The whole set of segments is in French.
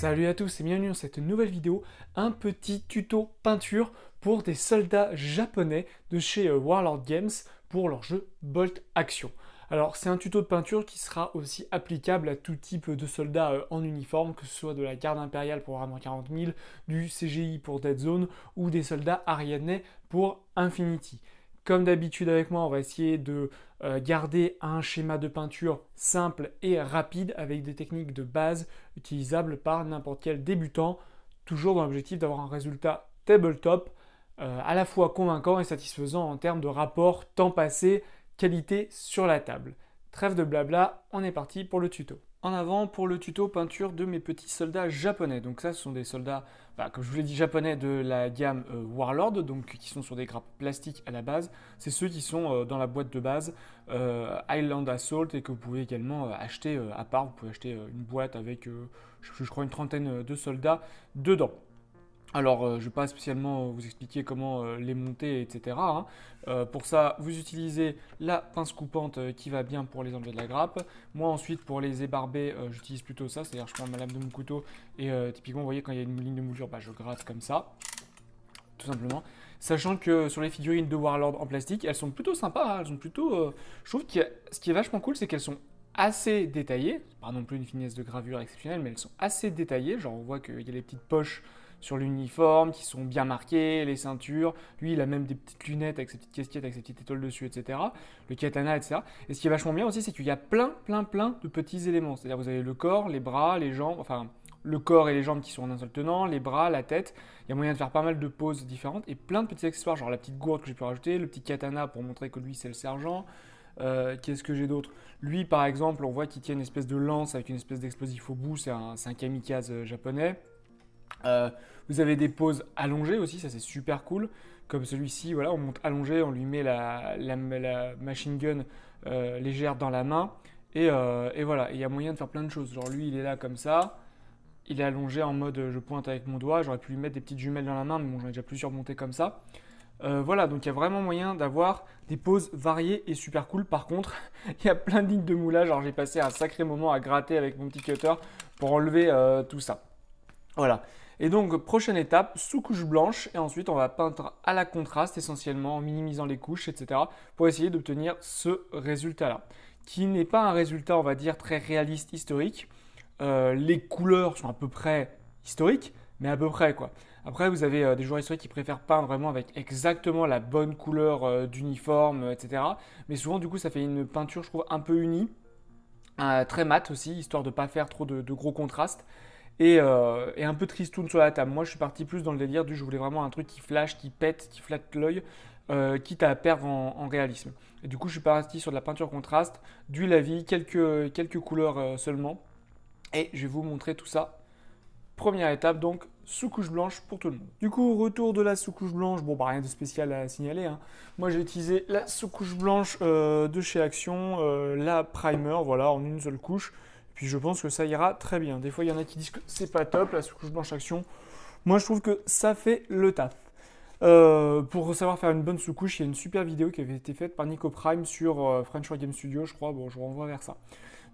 Salut à tous et bienvenue dans cette nouvelle vidéo, un petit tuto peinture pour des soldats japonais de chez euh, Warlord Games pour leur jeu Bolt Action. Alors c'est un tuto de peinture qui sera aussi applicable à tout type de soldats euh, en uniforme, que ce soit de la garde impériale pour Warhammer 40 000, du CGI pour Dead Zone ou des soldats ariadnais pour Infinity. Comme d'habitude avec moi, on va essayer de euh, garder un schéma de peinture simple et rapide avec des techniques de base utilisables par n'importe quel débutant, toujours dans l'objectif d'avoir un résultat tabletop euh, à la fois convaincant et satisfaisant en termes de rapport temps passé, qualité sur la table. Trêve de blabla, on est parti pour le tuto. En avant pour le tuto peinture de mes petits soldats japonais. Donc ça, ce sont des soldats, bah, comme je vous l'ai dit, japonais de la gamme euh, Warlord, donc qui sont sur des grappes plastiques à la base. C'est ceux qui sont euh, dans la boîte de base euh, Island Assault et que vous pouvez également acheter à part. Vous pouvez acheter une boîte avec, je, crois, une trentaine de soldats dedans. Alors, euh, je ne vais pas spécialement euh, vous expliquer comment euh, les monter, etc. Hein. pour ça, vous utilisez la pince coupante qui va bien pour les enlever de la grappe. Moi, ensuite, pour les ébarber, j'utilise plutôt ça. C'est-à-dire, je prends ma lame de mon couteau et typiquement, vous voyez, quand il y a une ligne de moulure, bah, je gratte comme ça. Tout simplement. Sachant que sur les figurines de Warlord en plastique, elles sont plutôt sympas. Hein, elles sont plutôt. je trouve que ce qui est vachement cool, c'est qu'elles sont assez détaillées. Pas non plus une finesse de gravure exceptionnelle, mais elles sont assez détaillées. Genre, on voit qu'il y a les petites poches sur l'uniforme, qui sont bien marqués, les ceintures. Lui, il a même des petites lunettes avec ses petites casquettes, avec ses petites étoiles dessus, etc. Le katana, etc. Et ce qui est vachement bien aussi, c'est qu'il y a plein, plein, plein de petits éléments. C'est-à-dire, vous avez le corps, les bras, les jambes, enfin, le corps et les jambes qui sont en un seul tenant, les bras, la tête. Il y a moyen de faire pas mal de poses différentes et plein de petits accessoires, genre la petite gourde que j'ai pu rajouter, le petit katana pour montrer que lui, c'est le sergent. Euh, qu'est-ce que j'ai d'autre Lui, par exemple, on voit qu'il tient une espèce de lance avec une espèce d'explosif au bout. C'est un, un, kamikaze euh, japonais. Euh, vous avez des poses allongées aussi, ça c'est super cool. Comme celui-ci, voilà, on monte allongé, on lui met la, machine gun euh, légère dans la main. Et, euh, voilà, il y a moyen de faire plein de choses. Genre lui, il est là comme ça. Il est allongé en mode je pointe avec mon doigt. J'aurais pu lui mettre des petites jumelles dans la main, mais bon, j'en ai déjà plusieurs montées comme ça. voilà, donc il y a vraiment moyen d'avoir des poses variées et super cool. Par contre, il y a plein de lignes de moulage. Alors j'ai passé un sacré moment à gratter avec mon petit cutter pour enlever tout ça. Voilà. Et donc, prochaine étape, sous couche blanche, et ensuite on va peindre à la contraste essentiellement, en minimisant les couches, etc., pour essayer d'obtenir ce résultat-là, qui n'est pas un résultat, on va dire, très réaliste, historique. Euh, les couleurs sont à peu près historiques, mais à peu près quoi. Après, vous avez euh, des joueurs historiques qui préfèrent peindre vraiment avec exactement la bonne couleur euh, d'uniforme, etc. Mais souvent, du coup, ça fait une peinture, je trouve, un peu unie, très mate aussi, histoire de ne pas faire trop de gros contrastes. Euh, et, un peu tristoun sur la table. Moi, je suis parti plus dans le délire du je voulais vraiment un truc qui flash, qui pète, qui flatte l'œil, euh, quitte à perdre en, réalisme. Et du coup, je suis parti sur de la peinture contraste, du lavis quelques, quelques couleurs euh, seulement. Et je vais vous montrer tout ça. Première étape, donc, sous-couche blanche pour tout le monde. Du coup, retour de la sous-couche blanche. Bon, bah, rien de spécial à signaler. Hein. Moi, j'ai utilisé la sous-couche blanche de chez Action, la primer, voilà, en une seule couche. Puis je pense que ça ira très bien. Des fois, il y en a qui disent que c'est pas top, la sous-couche blanche action. Moi, je trouve que ça fait le taf. Euh, pour savoir faire une bonne sous-couche, il y a une super vidéo qui avait été faite par Nico Prime sur euh, French French Game Studio, je crois. Bon, je vous renvoie vers ça.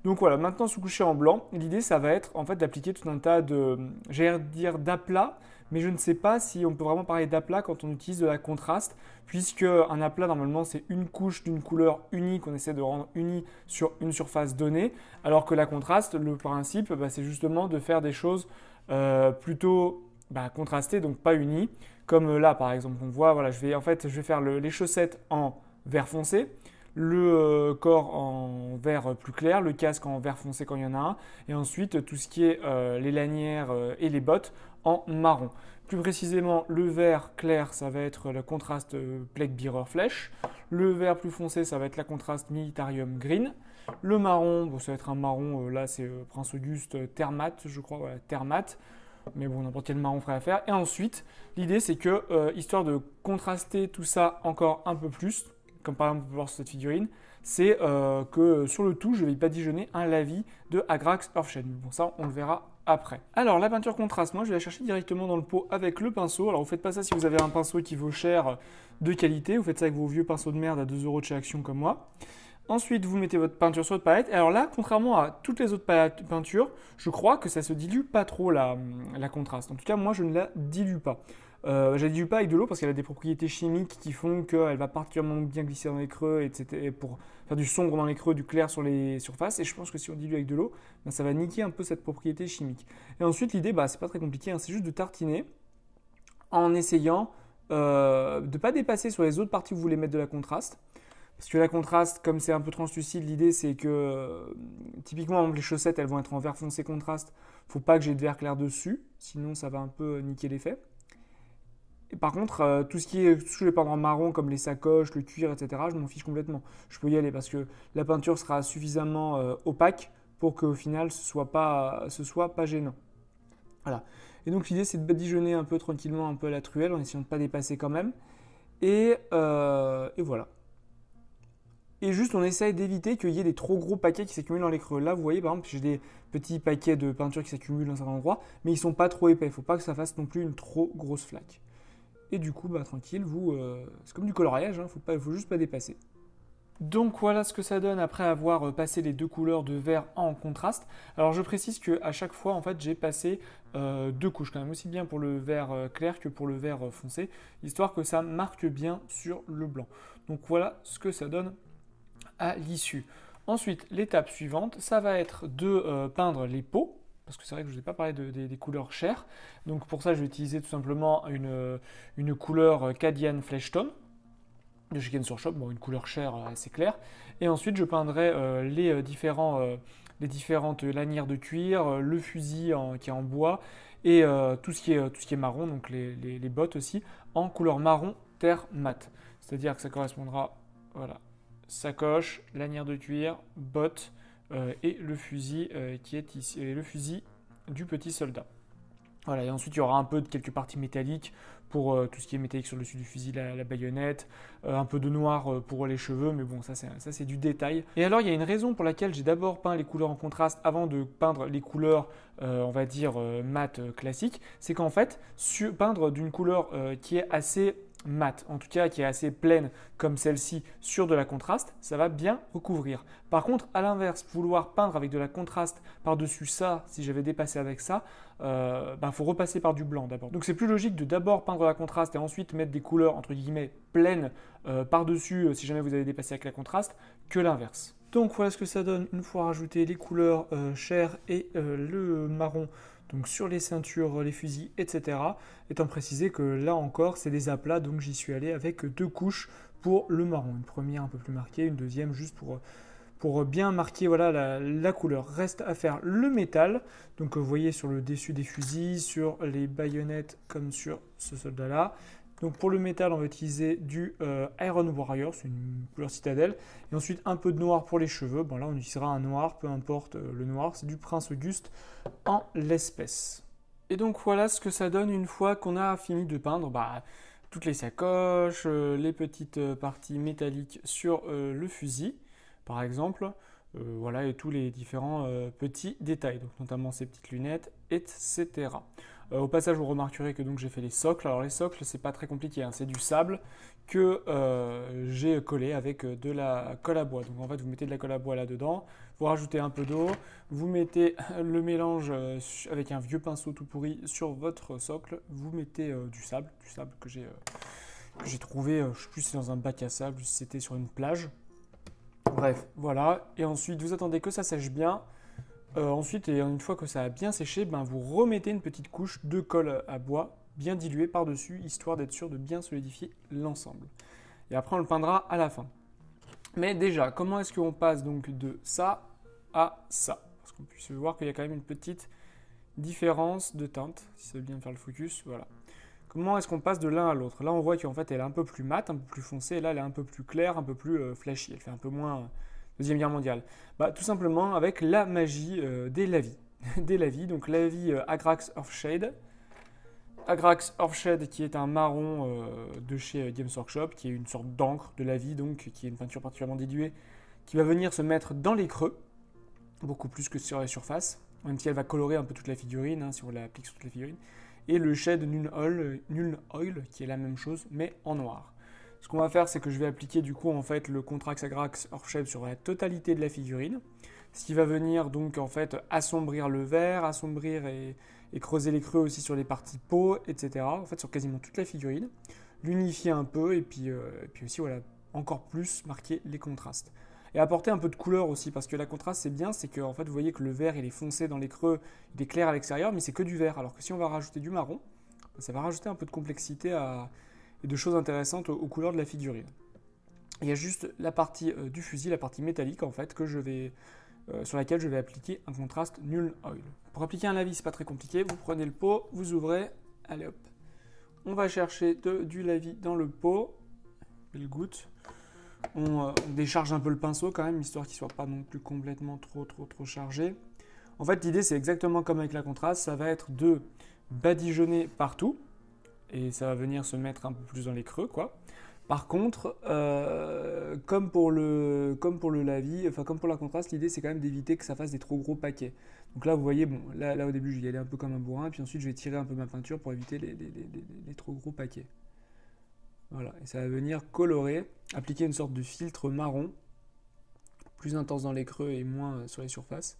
Donc voilà, maintenant sous-couché en blanc, l'idée ça va être en fait d'appliquer tout un tas de, j'allais dire d'aplats, mais je ne sais pas si on peut vraiment parler d'aplat quand on utilise de la contraste, puisque un aplat normalement c'est une couche d'une couleur unie qu'on essaie de rendre unie sur une surface donnée, alors que la contraste, le principe, bah, c'est justement de faire des choses euh, plutôt bah, contrastées, donc pas unies, comme là par exemple on voit, je vais en fait je vais faire les chaussettes en vert foncé, le euh, corps en vert euh, plus clair, le casque en vert foncé quand il y en a un, et ensuite tout ce qui est euh, les lanières et les bottes en marron. Plus précisément, le vert clair, ça va être le contraste plaque bearer flèche. Le vert plus foncé, ça va être la contraste militarium green. Le marron, bon, ça va être un marron, là c'est Prince Auguste Termate, je crois, voilà, mais bon, n'importe quel marron ferait faire Et ensuite, l'idée c'est que, histoire de contraster tout ça encore un peu plus, comme par exemple voir cette figurine, c'est euh, que sur le tout, je vais pas badigeonner un lavis de Agrax Earthshade. Bon, ça, on le verra après. Alors, la peinture contraste, moi, je vais la chercher directement dans le pot avec le pinceau. Alors, vous faites pas ça si vous avez un pinceau qui vaut cher de qualité. Vous faites ça avec vos vieux pinceaux de merde à 2 euros de chez Action comme moi. Ensuite, vous mettez votre peinture sur votre palette. Alors là, contrairement à toutes les autres peintures, je crois que ça se dilue pas trop la, la contraste. En tout cas, moi, je ne la dilue pas. Euh, j'ai du avec de l'eau parce qu'elle a des propriétés chimiques qui font qu'elle va particulièrement bien glisser dans les creux, etc. pour faire du sombre dans les creux, du clair sur les surfaces. Et je pense que si on dilue avec de l'eau, ben, ça va niquer un peu cette propriété chimique. Et ensuite, l'idée, bah, c'est pas très compliqué, hein, c'est juste de tartiner en essayant euh, de ne pas dépasser sur les autres parties où vous voulez mettre de la contraste. Parce que la contraste, comme c'est un peu translucide, l'idée c'est que euh, typiquement les chaussettes elles vont être en vert foncé contraste. Faut pas que j'ai de vert clair dessus, sinon ça va un peu euh, niquer l'effet par contre, euh, tout ce qui est sous les pendants marron, comme les sacoches, le cuir, etc., je m'en fiche complètement. Je peux y aller parce que la peinture sera suffisamment euh, opaque pour qu'au final, ce soit pas, ce soit pas gênant. Voilà. Et donc l'idée, c'est de badigeonner un peu tranquillement, un peu à la truelle, en essayant de ne pas dépasser quand même. Euh, et, voilà. Et juste, on essaye d'éviter qu'il y ait des trop gros paquets qui s'accumulent dans les creux. Là, vous voyez, par exemple, j'ai des petits paquets de peinture qui s'accumulent dans un endroit, mais ils ne sont pas trop épais. Il ne faut pas que ça fasse non plus une trop grosse flaque. Et du coup, bah, tranquille, vous, euh, c'est comme du coloriage, il hein, faut, pas, faut juste pas dépasser. Donc voilà ce que ça donne après avoir euh, passé les deux couleurs de vert en contraste. Alors je précise que à chaque fois en fait j'ai passé euh, deux couches quand même aussi bien pour le vert clair que pour le vert foncé, histoire que ça marque bien sur le blanc. Donc voilà ce que ça donne à l'issue. Ensuite l'étape suivante ça va être de peindre les peaux parce que c'est vrai que je ne vous ai pas parlé des couleurs chères. Donc pour ça, je vais utiliser tout simplement une, couleur Cadian Fleshtone de chez Kensour Shop, bon, une couleur chère assez euh, claire. Et ensuite, je peindrai euh, euh, les, différentes lanières de cuir, le fusil qui est en bois et tout, ce qui est, tout ce qui est marron, donc les, bottes aussi, en couleur marron terre mat. C'est-à-dire que ça correspondra, voilà, sacoche, lanière de cuir, bottes, euh, et le fusil euh, qui est ici, le fusil du petit soldat. Voilà, et ensuite il y aura un peu de quelques parties métalliques pour euh, tout ce qui est métallique sur le dessus du fusil, la, baïonnette, un peu de noir pour les cheveux, mais bon, ça c'est du détail. Et alors il y a une raison pour laquelle j'ai d'abord peint les couleurs en contraste avant de peindre les couleurs, on va dire, mat classiques, c'est qu'en fait, peindre d'une couleur qui est assez matte en tout cas qui est assez pleine comme celle-ci sur de la contraste, ça va bien recouvrir. Par contre, à l'inverse, vouloir peindre avec de la contraste par-dessus ça, si j'avais dépassé avec ça, il euh, bah, faut repasser par du blanc d'abord. Donc c'est plus logique de d'abord peindre la contraste et ensuite mettre des couleurs entre guillemets pleines euh, par-dessus euh, si jamais vous avez dépassé avec la contraste que l'inverse. Donc voilà ce que ça donne une fois rajouté les couleurs chair et le marron donc sur les ceintures, les fusils, etc. Étant précisé que là encore, c'est des aplats, donc j'y suis allé avec deux couches pour le marron. Une première un peu plus marquée, une deuxième juste pour pour bien marquer voilà, la, la, couleur. Reste à faire le métal. Donc euh, vous voyez sur le dessus des fusils, sur les baïonnettes comme sur ce soldat-là. Donc pour le métal, on va utiliser du euh, Iron Warrior, c'est une couleur citadelle. Et ensuite un peu de noir pour les cheveux. Bon là, on utilisera un noir, peu importe euh, le noir, c'est du Prince Auguste en l'espèce. Et donc voilà ce que ça donne une fois qu'on a fini de peindre bah, toutes les sacoches, euh, les petites parties métalliques sur le fusil, par exemple. voilà, et tous les différents petits détails, donc notamment ces petites lunettes, etc. Euh, au passage, vous remarquerez que donc j'ai fait les socles. Alors les socles, c'est pas très compliqué, hein. c'est du sable que euh, j'ai collé avec euh, de la colle à bois. Donc en fait, vous mettez de la colle à bois là-dedans, vous rajoutez un peu d'eau, vous mettez le mélange avec un vieux pinceau tout pourri sur votre socle, vous mettez du sable, du sable que j'ai trouvé, je ne sais plus si dans un bac à sable, si c'était sur une plage. Bref, voilà. Et ensuite, vous attendez que ça sèche bien. Euh, ensuite, et une fois que ça a bien séché, ben, vous remettez une petite couche de colle à bois bien diluée par-dessus, histoire d'être sûr de bien solidifier l'ensemble. Et après, on le peindra à la fin. Mais déjà, comment est-ce qu'on passe donc de ça à ça Parce qu'on puisse voir qu'il y a quand même une petite différence de teinte, si ça veut bien faire le focus, voilà. Comment est-ce qu'on passe de l'un à l'autre Là, on voit qu'en fait, elle est un peu plus mate, un peu plus foncée, et là, elle est un peu plus claire, un peu plus euh, flashy. Elle fait un peu moins... Deuxième Guerre mondiale bah, Tout simplement avec la magie euh, des lavis. des lavis, donc la vie euh, Agrax Earthshade. Agrax Earthshade qui est un marron euh, de chez Games Workshop, qui est une sorte d'encre de lavis, donc qui est une peinture particulièrement diluée, qui va venir se mettre dans les creux, beaucoup plus que sur la surface, même si elle va colorer un peu toute la figurine, hein, si on l'applique sur toute la figurine. Et le Shade Null Oil, qui est la même chose, mais en noir. Ce qu'on va faire, c'est que je vais appliquer du coup en fait le contrax agrax chef sur la totalité de la figurine, ce qui va venir donc en fait assombrir le vert assombrir et, creuser les creux aussi sur les parties peau, etc. En fait sur quasiment toute la figurine, l'unifier un peu et puis, euh, puis aussi voilà encore plus marquer les contrastes et apporter un peu de couleur aussi parce que la contraste c'est bien c'est que en fait vous voyez que le vert il est foncé dans les creux il est clair à l'extérieur mais c'est que du vert alors que si on va rajouter du marron ça va rajouter un peu de complexité à, et de choses intéressantes aux, couleurs de la figurine. Il y a juste la partie euh, du fusil, la partie métallique en fait, que je vais, euh, sur laquelle je vais appliquer un contraste nul oil. Pour appliquer un lavis, c'est pas très compliqué, vous prenez le pot, vous ouvrez, allez hop. On va chercher du lavis dans le pot, il goutte. On, euh, on, décharge un peu le pinceau quand même, histoire qu'il soit pas non plus complètement trop trop trop chargé. En fait, l'idée c'est exactement comme avec la contraste, ça va être de badigeonner partout et ça va venir se mettre un peu plus dans les creux, quoi. Par contre, euh, comme pour le comme pour le lavis, enfin comme pour la contraste, l'idée c'est quand même d'éviter que ça fasse des trop gros paquets. Donc là, vous voyez, bon, là, là au début, je vais y aller un peu comme un bourrin, puis ensuite je vais tirer un peu ma peinture pour éviter les, les trop gros paquets. Voilà, et ça va venir colorer, appliquer une sorte de filtre marron, plus intense dans les creux et moins euh, sur les surfaces,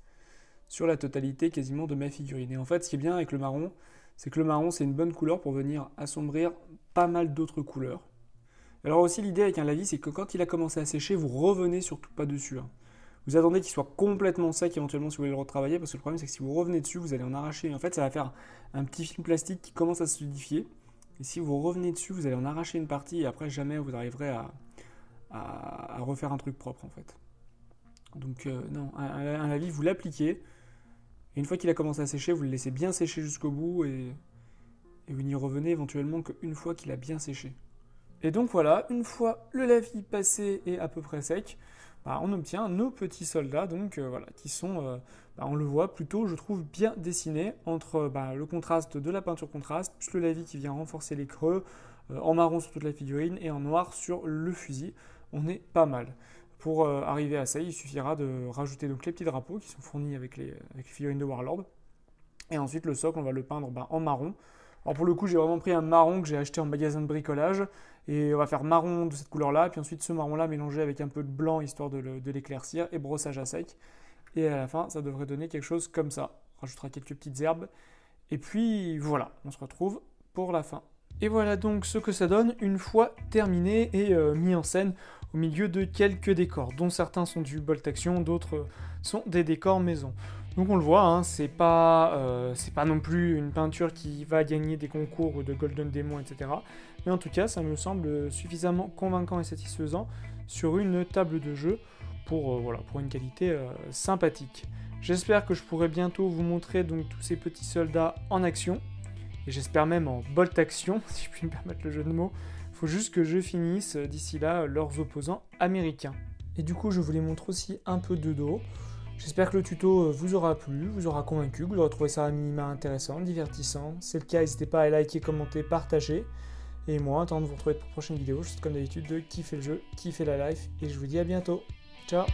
sur la totalité quasiment de ma figurine. Et en fait, ce qui est bien avec le marron, c'est que le marron, c'est une bonne couleur pour venir assombrir pas mal d'autres couleurs. Alors aussi, l'idée avec un lavis, c'est que quand il a commencé à sécher, vous revenez surtout pas dessus. Hein. Vous attendez qu'il soit complètement sec éventuellement si vous voulez le retravailler, parce que le problème, c'est que si vous revenez dessus, vous allez en arracher. En fait, ça va faire un petit film plastique qui commence à se solidifier. Et si vous revenez dessus, vous allez en arracher une partie, et après, jamais vous arriverez à, refaire un truc propre, en fait. Donc euh, non, un lavis, vous l'appliquez, et une fois qu'il a commencé à sécher, vous le laissez bien sécher jusqu'au bout et, vous n'y revenez éventuellement qu'une fois qu'il a bien séché. Et donc voilà, une fois le lavis passé et à peu près sec, bah, on obtient nos petits soldats, donc euh, voilà, qui sont, euh, bah, on le voit plutôt, je trouve, bien dessinés entre bah, le contraste de la peinture contraste, plus le lavis qui vient renforcer les creux, euh, en marron sur toute la figurine et en noir sur le fusil. On est pas mal. Pour euh, arriver à ça, il suffira de rajouter donc les petits drapeaux qui sont fournis avec les, figurines de Warlord. Et ensuite, le socle, on va le peindre ben, en marron. Alors pour le coup, j'ai vraiment pris un marron que j'ai acheté en magasin de bricolage. Et on va faire marron de cette couleur-là, puis ensuite ce marron-là mélangé avec un peu de blanc histoire de l'éclaircir et brossage à sec. Et à la fin, ça devrait donner quelque chose comme ça. On rajoutera quelques petites herbes. Et puis voilà, on se retrouve pour la fin. Et voilà donc ce que ça donne une fois terminé et euh, mis en scène au milieu de quelques décors, dont certains sont du bolt action, d'autres sont des décors maison. Donc on le voit, hein, c'est pas, euh, pas non plus une peinture qui va gagner des concours de Golden Demon, etc. Mais en tout cas, ça me semble suffisamment convaincant et satisfaisant sur une table de jeu pour, euh, voilà, pour une qualité euh, sympathique. J'espère que je pourrai bientôt vous montrer donc tous ces petits soldats en action, et j'espère même en bolt action, si je puis me permettre le jeu de mots, juste que je finisse euh, d'ici là euh, leurs opposants américains. Et du coup, je vous les montre aussi un peu de dos. J'espère que le tuto euh, vous aura plu, vous aura convaincu, que vous aurez trouvé ça un minima intéressant, divertissant. c'est le cas, n'hésitez pas à liker, commenter, partager. Et moi, en de vous retrouver pour la prochaine vidéo, je comme d'habitude de kiffer le jeu, kiffer la life, et je vous dis à bientôt. Ciao